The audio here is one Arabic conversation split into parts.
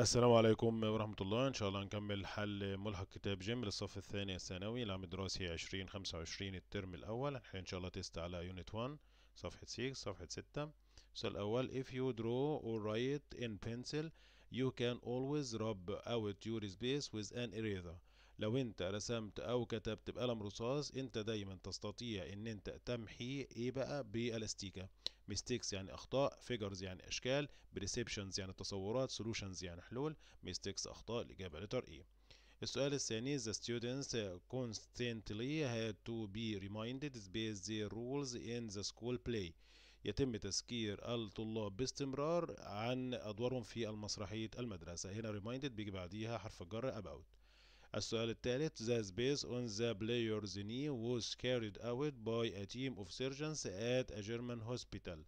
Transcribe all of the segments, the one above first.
السلام عليكم ورحمة الله إن شاء الله نكمل حل ملحق كتاب جيم للصف الثاني الثانوي العام الدراسي 2025 الترم الأول هنحل إن شاء الله تيست على يونت 1 صفحة 6 صفحة 6 السؤال الأول if you draw or write in pencil you can always rub out your space with an eraser لو انت رسمت او كتبت بقلم رصاص انت دايما تستطيع ان انت تمحي ايه بقى بالاستيكه ميستيكس يعني اخطاء فيجرز يعني اشكال بريسبشنز يعني تصورات سولوشنز يعني حلول ميستيكس اخطاء الاجابه لتر ايه السؤال الثاني the students constantly had to be reminded based their rules in the school play يتم تذكير الطلاب باستمرار عن أدوارهم في المسرحية المدرسة هنا reminded بيجي بعديها حرف الجر about السؤال الثالث The space on the player's knee was carried out by a team of surgeons at a German hospital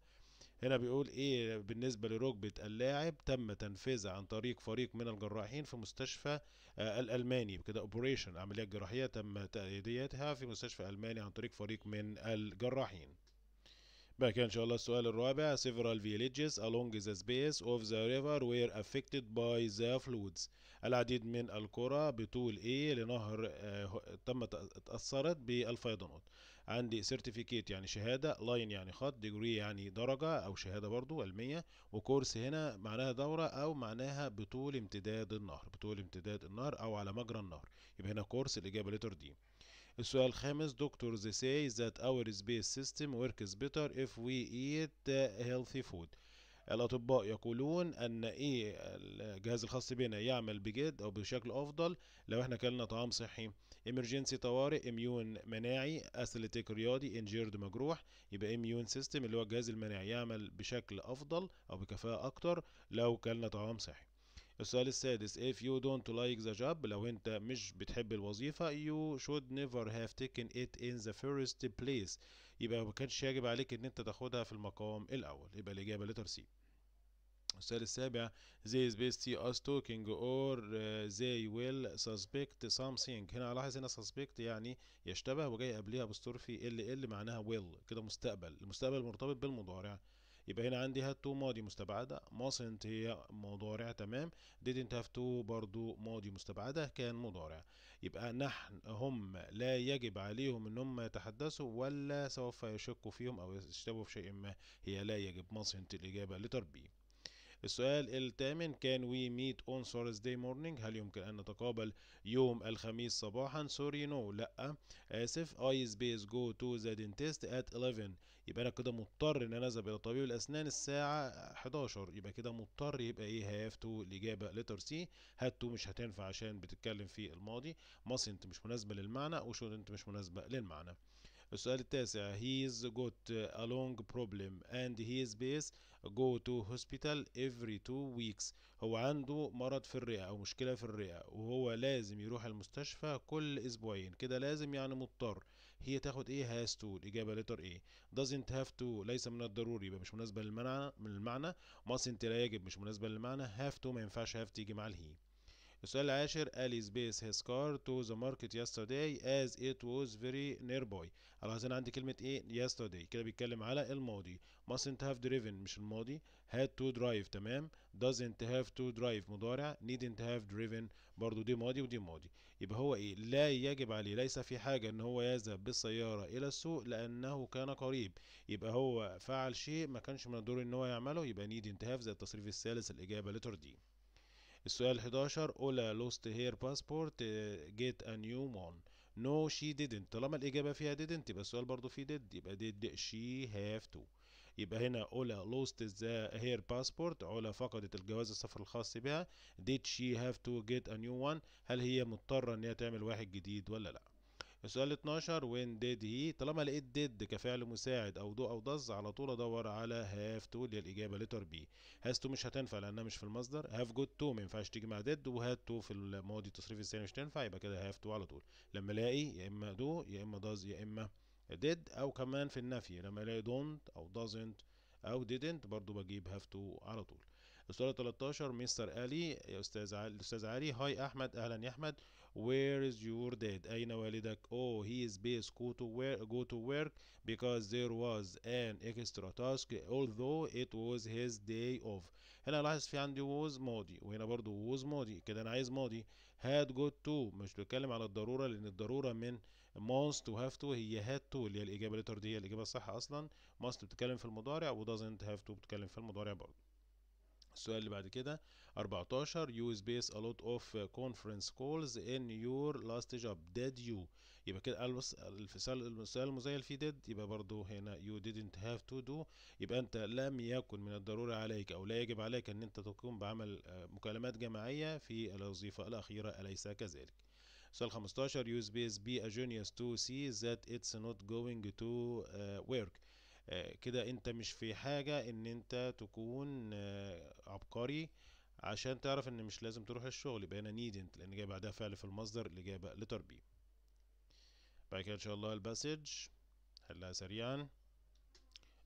هنا بيقول ايه بالنسبه لركبه اللاعب تم تنفيذها عن طريق فريق من الجراحين في مستشفى آه، الالماني كده اوبريشن عمليات جراحيه تم تأديتها في مستشفى الماني عن طريق فريق من الجراحين back ان شاء الله السؤال الرابع several villages along the space of the river were affected by the floods العديد من القرى بطول ايه لنهر آه تم تأثرت بالفيضانات عندي certificate يعني شهادة line يعني خط degree يعني درجة أو شهادة برضو علمية وكورس هنا معناها دورة أو معناها بطول امتداد النهر بطول امتداد النهر أو على مجرى النهر يبقى هنا كورس الإجابة لتر دي السؤال الخامس دكتور زي say ذات اور سبيس سيستم works بيتر اف وي ايت هيلثي فود الأطباء يقولون أن إيه الجهاز الخاص بنا يعمل بجد أو بشكل أفضل لو إحنا كلنا طعام صحي إمرجنسي طوارئ إميون مناعي أثليتيك رياضي إنجيرد مجروح يبقى إميون سيستم اللي هو الجهاز المناعي يعمل بشكل أفضل أو بكفاءة أكتر لو كلنا طعام صحي السؤال السادس if you don't like the job لو انت مش بتحب الوظيفة you should never have taken it in the first place يبقى ما كانش يجب عليك ان انت تاخدها في المقام الاول يبقى الاجابة لتر سي السؤال السابع they best see us talking or uh, they will suspect something هنا الاحظ هنا suspect يعني يشتبه وجاي قبلها بستور في ال ال معناها will كده مستقبل المستقبل مرتبط بالمضارع يبقى هنا عندي هاد تو ماضي مستبعدة مصنت هي مضارع تمام didn't have to برضو ماضي مستبعدة كان مضارع يبقى نحن هم لا يجب عليهم ان هم يتحدثوا ولا سوف يشكوا فيهم او يشتبوا في شيء ما هي لا يجب مصنت الإجابة لتربيه السؤال الثامن can we meet on Thursday morning هل يمكن أن نتقابل يوم الخميس صباحا سوري نو no. لا آسف I سبيس go to the dentist at 11 يبقى أنا كده مضطر إن أنا أذهب إلى طبيب الأسنان الساعة 11 يبقى كده مضطر يبقى إيه have to الإجابة لتر سي هات تو مش هتنفع عشان بتتكلم في الماضي mustn't مش مناسبة للمعنى انت مش مناسبة للمعنى السؤال التاسع he's got a long problem and he's best base go to hospital every two weeks هو عنده مرض في الرئة أو مشكلة في الرئة وهو لازم يروح المستشفى كل أسبوعين كده لازم يعني مضطر هي تاخد إيه has to الإجابة لتر إيه doesn't have to ليس من الضروري يبقى مش مناسبة للمعنى من المعنى mustn't لا يجب مش مناسبة للمعنى have to ما ينفعش have تيجي مع الهي السؤال العاشر Alice سبيس his car to the market yesterday as it was very nearby خلاص هنا عندي كلمة ايه yesterday كده بيتكلم على الماضي mustn't have driven مش الماضي had to drive تمام doesn't have to drive مضارع needn't have driven برضو دي ماضي ودي ماضي يبقى هو ايه لا يجب عليه ليس في حاجة ان هو يذهب بالسيارة الى السوق لانه كان قريب يبقى هو فعل شيء ما كانش من الدور ان هو يعمله يبقى needn't have زي التصريف الثالث الاجابة لتر دي السؤال 11 اولا لوست هير باسبورت جيت ا نيو مون نو شي ديدنت طالما الاجابه فيها ديدنت يبقى السؤال برضو فيه ديد يبقى ديد شي هاف تو يبقى هنا اولا لوست ذا هير باسبورت اولا فقدت الجواز السفر الخاص بها ديد شي هاف تو جيت ا نيو وان هل هي مضطره ان هي تعمل واحد جديد ولا لا السؤال 12 وين ديد هي طالما لقيت ديد كفعل مساعد او دو او دز على طول ادور على هاف تو اللي هي الاجابه لتر بي هاز تو مش هتنفع لانها مش في المصدر هاف جود تو ما ينفعش تيجي مع ديد وهاد تو في الماضي التصريف الثاني مش هتنفع يبقى كده هاف تو على طول لما الاقي يا اما دو يا اما داز يا اما ديد او كمان في النفي لما الاقي دونت او دازنت او didn't برضو بجيب have to على طول السؤال 13 مستر علي يا استاذ علي الاستاذ علي هاي احمد اهلا يا احمد where is your dad أين والدك oh he is based go to work go to work because there was an extra task although it was his day off هنا لاحظ في عندي was ماضي وهنا برضو was ماضي كده انا عايز ماضي had got to مش بتكلم على الضرورة لان الضرورة من must و have to هي had to اللي هي الاجابة اللي دي هي الاجابة الصح اصلا must بتتكلم في المضارع و doesn't have to بتتكلم في المضارع برضو السؤال اللي بعد كده 14 you space a lot of uh, conference calls in your last job did you يبقى كده البس السؤال المزيل فيه ديد يبقى برضو هنا يو didn't هاف تو دو يبقى انت لم يكن من الضروري عليك او لا يجب عليك ان انت تقوم بعمل آه، مكالمات جماعية في الوظيفة الاخيرة اليس كذلك سؤال 15 يو space be a genius to see that it's not going to uh, work آه، كده انت مش في حاجة ان انت تكون آه، عبقري عشان تعرف ان مش لازم تروح الشغل يبقى هنا needn't لان جاي بعدها فعل في المصدر اللي جاي بقى لتربي بعد كده ان شاء الله الباسج هلا سريعا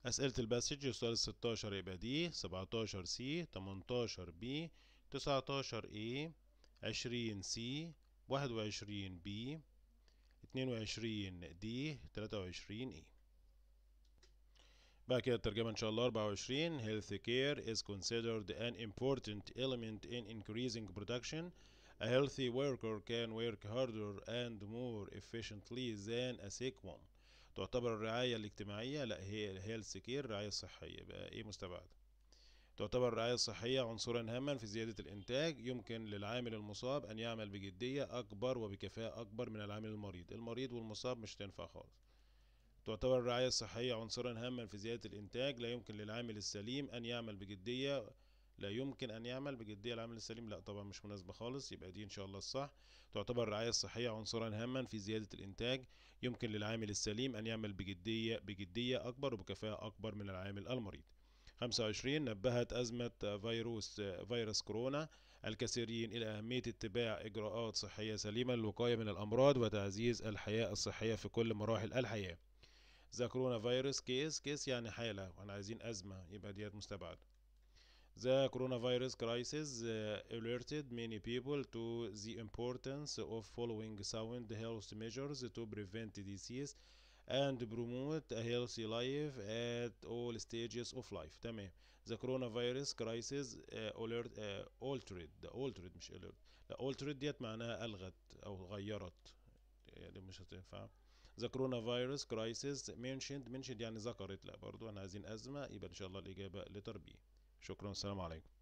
اسئلة الباسج السؤال الستاشر يبقى دي سبعتاشر سي تمنتاشر بي تسعتاشر اي عشرين سي واحد وعشرين بي اتنين وعشرين دي تلاتة وعشرين ايه بعد كده الترجمة إن شاء الله 24 health care is considered an important element in increasing production A healthy worker can work harder and more efficiently than a sick one تعتبر الرعاية الاجتماعية لا هي الهيلث كير الرعاية الصحية بقى ايه مستبعد تعتبر الرعاية الصحية عنصرا هاما في زيادة الإنتاج يمكن للعامل المصاب أن يعمل بجدية أكبر وبكفاءة أكبر من العامل المريض المريض والمصاب مش تنفع خالص تعتبر الرعاية الصحية عنصرا هاما في زيادة الإنتاج لا يمكن للعامل السليم أن يعمل بجدية لا يمكن أن يعمل بجدية العامل السليم لا طبعا مش مناسبة خالص يبقى دي إن شاء الله الصح تعتبر الرعاية الصحية عنصرا هاما في زيادة الإنتاج يمكن للعامل السليم أن يعمل بجدية بجدية أكبر وبكفاءة أكبر من العامل المريض 25 نبهت أزمة فيروس فيروس كورونا الكثيرين إلى أهمية اتباع إجراءات صحية سليمة للوقاية من الأمراض وتعزيز الحياة الصحية في كل مراحل الحياة ذا كورونا فيروس كيس كيس يعني حالة واحنا عايزين أزمة يبقى ديت مستبعد The coronavirus crisis uh, alerted many people to the importance of following sound health measures to prevent disease and promote a healthy life at all stages of life. تمام. The coronavirus crisis uh, alert, uh, altered ده altered مش alert. لا altered ديت معناها ألغت أو غيرت. يعني مش هتنفع. ذا كورونا فيروس كرايسيس منشند منشند يعني ذكرت لا برضو احنا عايزين ازمه يبقى ان شاء الله الاجابه لتربيه شكرا والسلام عليكم